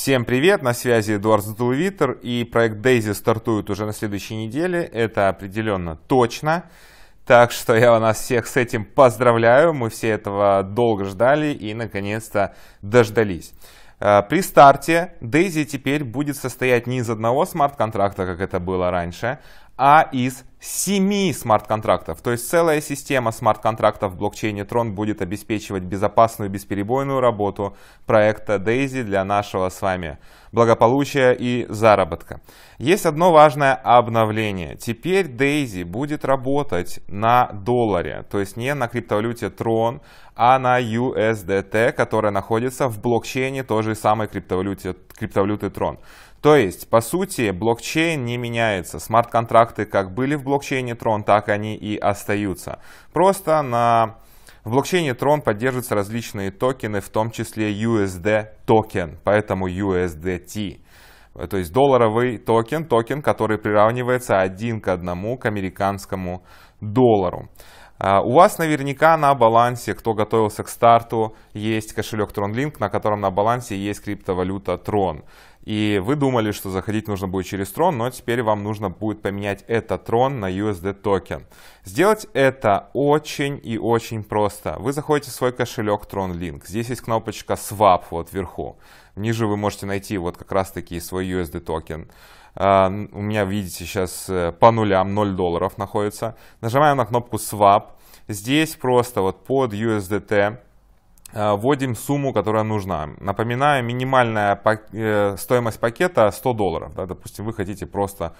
Всем привет, на связи Эдуард Затулвитер и проект Дейзи стартует уже на следующей неделе, это определенно точно. Так что я вас всех с этим поздравляю, мы все этого долго ждали и наконец-то дождались. Э, при старте Дейзи теперь будет состоять не из одного смарт-контракта, как это было раньше, а из семи смарт-контрактов. То есть целая система смарт-контрактов в блокчейне Tron будет обеспечивать безопасную бесперебойную работу проекта DAISY для нашего с вами благополучия и заработка. Есть одно важное обновление. Теперь DAISY будет работать на долларе, то есть не на криптовалюте Tron, а на USDT, которая находится в блокчейне той же самой криптовалюте, криптовалюты Tron. То есть, по сути, блокчейн не меняется. Смарт-контракты как были в блокчейне Tron, так они и остаются. Просто на... в блокчейне Tron поддерживаются различные токены, в том числе USD токен, поэтому USDT. То есть долларовый токен, токен, который приравнивается один к одному к американскому доллару. А, у вас наверняка на балансе, кто готовился к старту, есть кошелек TronLink, на котором на балансе есть криптовалюта Tron. И вы думали, что заходить нужно будет через Трон, но теперь вам нужно будет поменять этот Трон на USD токен. Сделать это очень и очень просто. Вы заходите в свой кошелек Tron Link. Здесь есть кнопочка Swap вот вверху. Ниже вы можете найти вот как раз таки свой USD токен. А, у меня, видите, сейчас э, по нулям 0 долларов находится. Нажимаем на кнопку Swap. Здесь просто вот под USDT Э, вводим сумму, которая нужна. Напоминаю, минимальная э, стоимость пакета 100 долларов. Да, допустим, вы хотите просто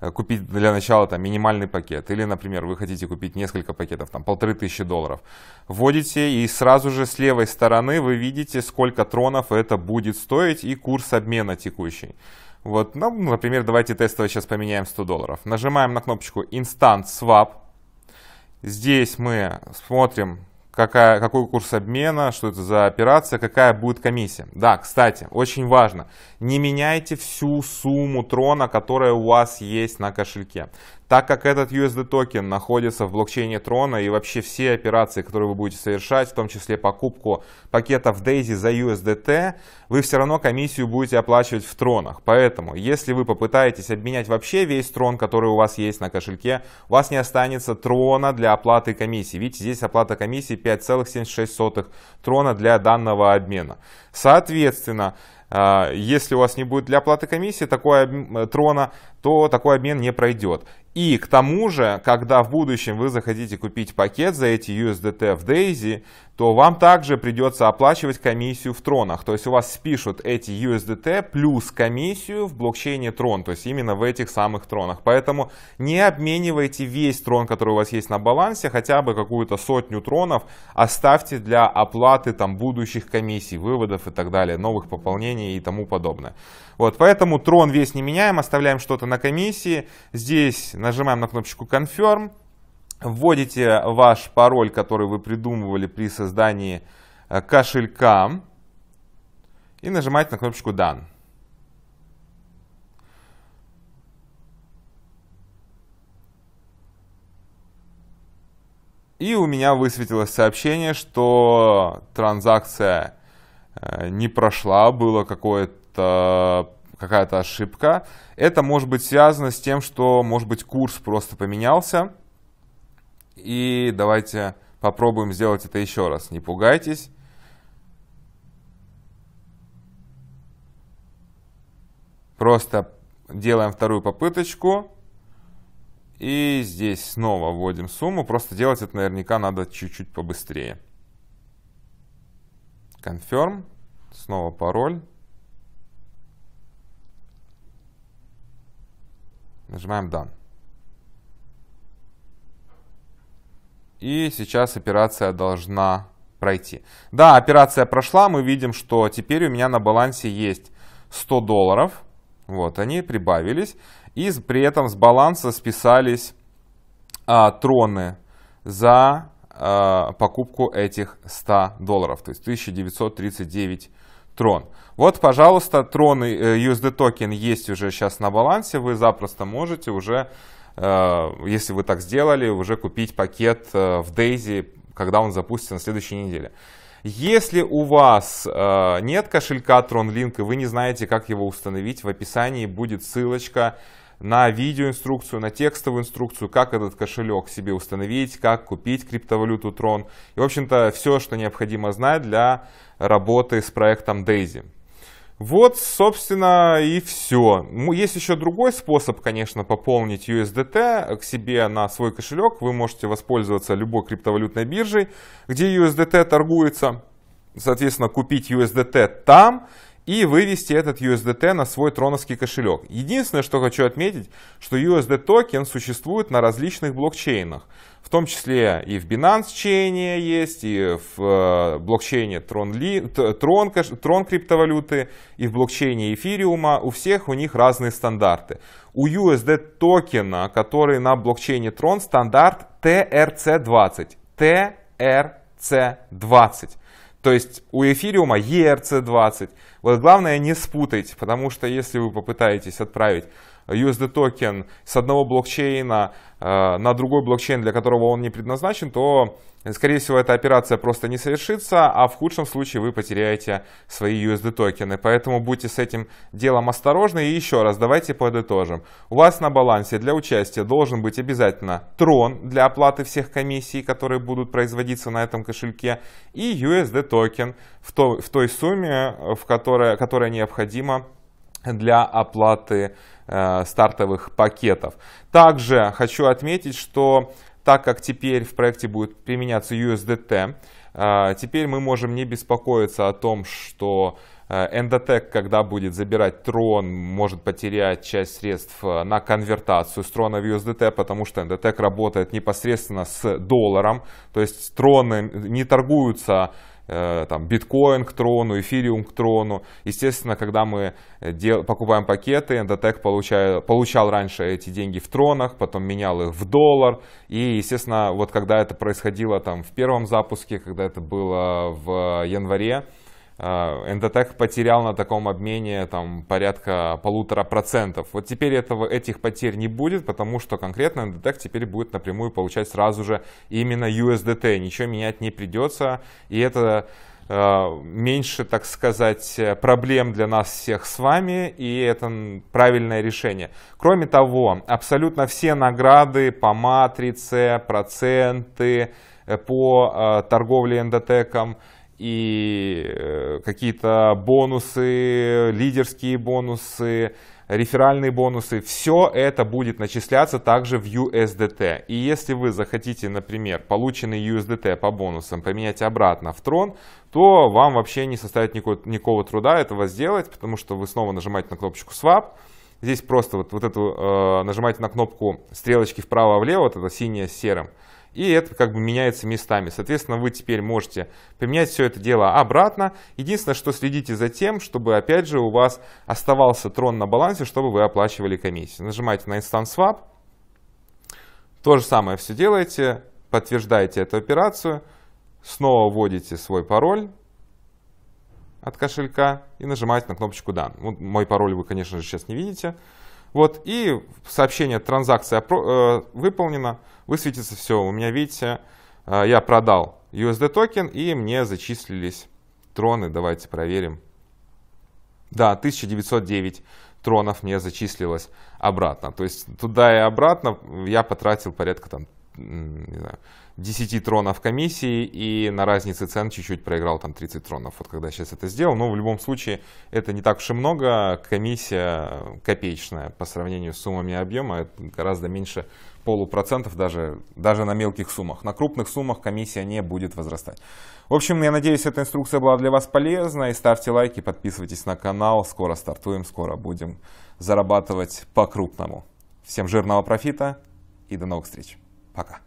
э, купить для начала там, минимальный пакет. Или, например, вы хотите купить несколько пакетов, там, полторы тысячи долларов. Вводите и сразу же с левой стороны вы видите, сколько тронов это будет стоить и курс обмена текущий. Вот, ну, например, давайте тестово сейчас поменяем 100 долларов. Нажимаем на кнопочку Instant Swap. Здесь мы смотрим какая, какой курс обмена, что это за операция, какая будет комиссия. Да, кстати, очень важно, не меняйте всю сумму трона, которая у вас есть на кошельке. Так как этот USD токен находится в блокчейне Трона и вообще все операции, которые вы будете совершать, в том числе покупку пакетов DAISY за USDT, вы все равно комиссию будете оплачивать в Тронах. Поэтому, если вы попытаетесь обменять вообще весь Трон, который у вас есть на кошельке, у вас не останется Трона для оплаты комиссии. Видите, здесь оплата комиссии 5,76 Трона для данного обмена. Соответственно, а, если у вас не будет для оплаты комиссии такой э, трона, то такой обмен не пройдет. И к тому же, когда в будущем вы захотите купить пакет за эти USDT в Daisy, то вам также придется оплачивать комиссию в тронах. То есть у вас спишут эти USDT плюс комиссию в блокчейне трон, то есть именно в этих самых тронах. Поэтому не обменивайте весь трон, который у вас есть на балансе, хотя бы какую-то сотню тронов оставьте для оплаты там, будущих комиссий, выводов и так далее, новых пополнений и тому подобное. Вот, поэтому трон весь не меняем, оставляем что-то на комиссии. Здесь нажимаем на кнопочку Confirm, вводите ваш пароль, который вы придумывали при создании э, кошелька и нажимаете на кнопочку Done. И у меня высветилось сообщение, что транзакция э, не прошла, было какое-то какая-то ошибка. Это может быть связано с тем, что, может быть, курс просто поменялся. И давайте попробуем сделать это еще раз. Не пугайтесь. Просто делаем вторую попыточку. И здесь снова вводим сумму. Просто делать это наверняка надо чуть-чуть побыстрее. Confirm. Снова пароль. Нажимаем Done. И сейчас операция должна пройти. Да, операция прошла, мы видим, что теперь у меня на балансе есть 100 долларов. Вот, они прибавились. И при этом с баланса списались а, троны за а, покупку этих 100 долларов, то есть 1939 Трон. Вот, пожалуйста, Tron э, USD токен есть уже сейчас на балансе. Вы запросто можете уже, э, если вы так сделали, уже купить пакет э, в Дейзи, когда он запустится на следующей неделе. Если у вас нет кошелька TronLink и вы не знаете, как его установить, в описании будет ссылочка на видеоинструкцию, на текстовую инструкцию, как этот кошелек себе установить, как купить криптовалюту Tron. И, в общем-то, все, что необходимо знать для работы с проектом Daisy. Вот, собственно, и все. Есть еще другой способ, конечно, пополнить USDT к себе на свой кошелек. Вы можете воспользоваться любой криптовалютной биржей, где USDT торгуется. Соответственно, купить USDT там – и вывести этот USDT на свой троновский кошелек. Единственное, что хочу отметить, что USD токен существует на различных блокчейнах. В том числе и в Binance чейне есть, и в э, блокчейне Tron, Tron, Tron криптовалюты, и в блокчейне эфириума. У всех у них разные стандарты. У USD токена, который на блокчейне Tron, стандарт TRC20. TRC20. То есть у эфириума ERC20. Вот главное не спутать, потому что если вы попытаетесь отправить USD токен с одного блокчейна э, на другой блокчейн, для которого он не предназначен, то, скорее всего, эта операция просто не совершится, а в худшем случае вы потеряете свои USD токены. Поэтому будьте с этим делом осторожны. И еще раз, давайте подытожим. У вас на балансе для участия должен быть обязательно трон для оплаты всех комиссий, которые будут производиться на этом кошельке, и USD токен в, то, в той сумме, в которой, которая необходима для оплаты Э, стартовых пакетов. Также хочу отметить, что так как теперь в проекте будет применяться USDT, э, теперь мы можем не беспокоиться о том, что э, Endotech, когда будет забирать трон, может потерять часть средств на конвертацию с трона в USDT, потому что Endotech работает непосредственно с долларом, то есть троны не торгуются Э, там, биткоин к трону, эфириум к трону. Естественно, когда мы э, дел, покупаем пакеты, Endotech получал, получал раньше эти деньги в тронах, потом менял их в доллар. И, естественно, вот когда это происходило там в первом запуске, когда это было в январе, Э, эндотек потерял на таком обмене там, порядка полутора процентов. Вот теперь этого, этих потерь не будет, потому что конкретно Эндотек теперь будет напрямую получать сразу же именно USDT. Ничего менять не придется. И это э, меньше, так сказать, проблем для нас всех с вами, и это правильное решение. Кроме того, абсолютно все награды по матрице, проценты, э, по торговле эндотеком – и э, какие-то бонусы, лидерские бонусы, реферальные бонусы, все это будет начисляться также в USDT. И если вы захотите, например, полученный USDT по бонусам поменять обратно в Трон, то вам вообще не составит никакого, никакого труда этого сделать, потому что вы снова нажимаете на кнопочку Swap, Здесь просто вот, вот эту, э, нажимаете на кнопку стрелочки вправо-влево, вот это синее с серым, и это как бы меняется местами. Соответственно, вы теперь можете применять все это дело обратно. Единственное, что следите за тем, чтобы опять же у вас оставался трон на балансе, чтобы вы оплачивали комиссию. Нажимаете на Instant Swap. То же самое все делаете, подтверждаете эту операцию, снова вводите свой пароль от кошелька и нажимаете на кнопочку «Да». Вот мой пароль вы, конечно же, сейчас не видите. Вот, и сообщение транзакция э, выполнена, высветится все. У меня, видите, э, я продал USD токен и мне зачислились троны. Давайте проверим. Да, 1909 тронов мне зачислилось обратно. То есть туда и обратно я потратил порядка там не знаю, 10 тронов комиссии и на разнице цен чуть-чуть проиграл там 30 тронов, вот когда сейчас это сделал. Но в любом случае это не так уж и много, комиссия копеечная по сравнению с суммами объема, это гораздо меньше полупроцентов даже, даже на мелких суммах. На крупных суммах комиссия не будет возрастать. В общем, я надеюсь, эта инструкция была для вас полезна. И ставьте лайки, подписывайтесь на канал. Скоро стартуем, скоро будем зарабатывать по-крупному. Всем жирного профита и до новых встреч. Пока.